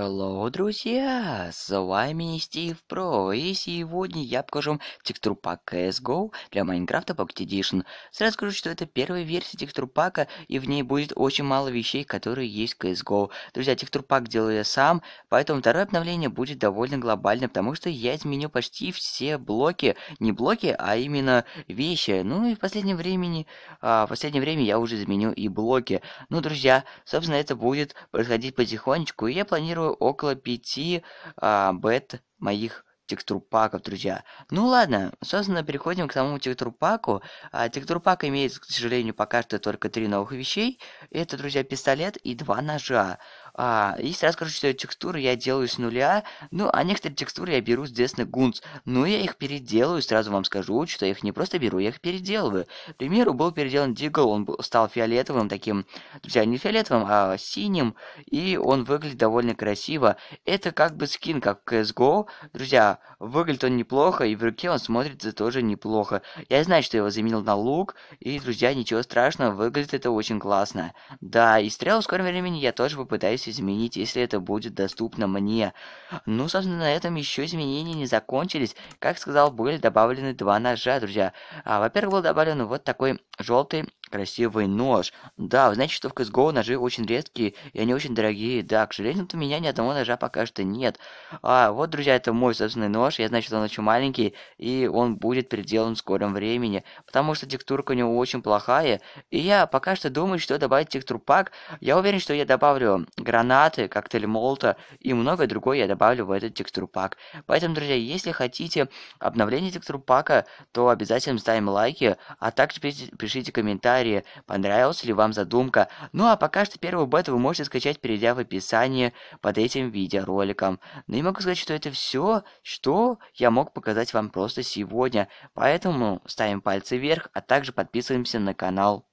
Hello, друзья! С вами Стив Про, и сегодня я покажу вам текстур пак CSGO для Майнкрафта Pocket Edition. Сразу скажу, что это первая версия текстур пака, и в ней будет очень мало вещей, которые есть в CSGO. Друзья, текстур пак делаю я сам, поэтому второе обновление будет довольно глобальным, потому что я изменю почти все блоки, не блоки, а именно вещи. Ну и в последнее время, а, в последнее время я уже изменю и блоки. Ну, друзья, собственно, это будет происходить потихонечку, и я планирую около пяти а, бет моих текстурпаков, друзья. Ну ладно, собственно, переходим к самому текстурпаку. А, текстурпак имеет, к сожалению, пока что только три новых вещей. Это, друзья, пистолет и два ножа. А, и сразу скажу, что текстуры я делаю с нуля, ну, а некоторые текстуры я беру с Destiny Guns, но я их переделаю, сразу вам скажу, что я их не просто беру, я их переделываю. К примеру, был переделан Дигл, он был, стал фиолетовым таким, друзья, не фиолетовым, а синим, и он выглядит довольно красиво. Это как бы скин, как в CSGO, друзья, выглядит он неплохо, и в руке он смотрится тоже неплохо. Я знаю, что я его заменил на лук, и, друзья, ничего страшного, выглядит это очень классно. Да, и стрелу в скором времени я тоже попытаюсь изменить, если это будет доступно мне. Ну, собственно, на этом еще изменения не закончились. Как сказал, были добавлены два ножа, друзья. А, Во-первых, был добавлен вот такой желтый Красивый нож. Да, вы знаете, что в CSGO ножи очень редкие, и они очень дорогие. Да, к сожалению, у меня ни одного ножа пока что нет. А, вот, друзья, это мой собственный нож. Я знаю, что он очень маленький, и он будет переделан в скором времени. Потому что текстурка у него очень плохая. И я пока что думаю, что добавить текстур пак. Я уверен, что я добавлю гранаты, коктейль молта и многое другое я добавлю в этот текстур пак. Поэтому, друзья, если хотите обновление текстур пака, то обязательно ставим лайки, а также пишите комментарии комментарии, понравилась ли вам задумка. Ну а пока что первую бету вы можете скачать, перейдя в описание под этим видеороликом. Но ну, я могу сказать, что это все, что я мог показать вам просто сегодня. Поэтому ставим пальцы вверх, а также подписываемся на канал.